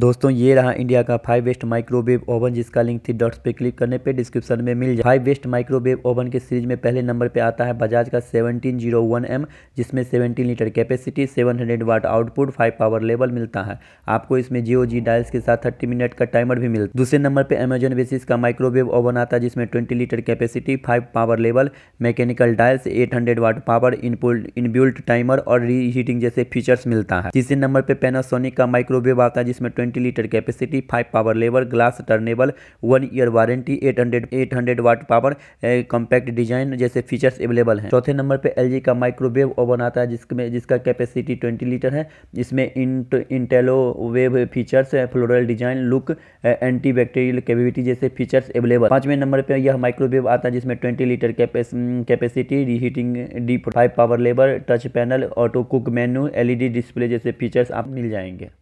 दोस्तों ये रहा इंडिया का फाइव बेस्ट माइक्रोवेव ओवन जिसका लिंक थी डॉट्स पे क्लिक करने पे डिस्क्रिप्शन में मिल जाए फाइव बेस्ट माइक्रोवेव ओवन के सीरीज में पहले नंबर पे आता है बजाज का 1701M जिसमें 17 litre capacity 700 watt output 5 power level मिलता है आपको इसमें जियो जी डायल्स के साथ थर्टी मिनट का टाइमर भी मिलता दूसरे नंबर पर अमेजन बेसिस का माइक्रोवेव ओवन आता है जिसमें twenty litre capacity five power level mechanical dials eight watt power input inbuilt timer और रीहीटिंग जैसे फीचर्स मिलता है तीसरे नंबर पर पेनासोनिक का माइक्रोवेव आता है जिसमें twenty litre capacity five power level glass turntable one year warranty eight hundred eight hundred watt power compact design जैसे फीचर्स अवेलेबल हैं चौथे नंबर पे एल का माइक्रोवेव ओवन आता है जिसमें जिसका कैपेसिटी ट्वेंटी लीटर है इसमें इंट Intellowave features floral design look anti bacterial capability जैसे फीचर्स अवेलेबल पाँचवें नंबर पर यह माइक्रोवेव आता है जिसमें twenty litre capacity reheating the five power लेबर touch panel auto cook menu LED display जैसे फीचर्स आप मिल जाएंगे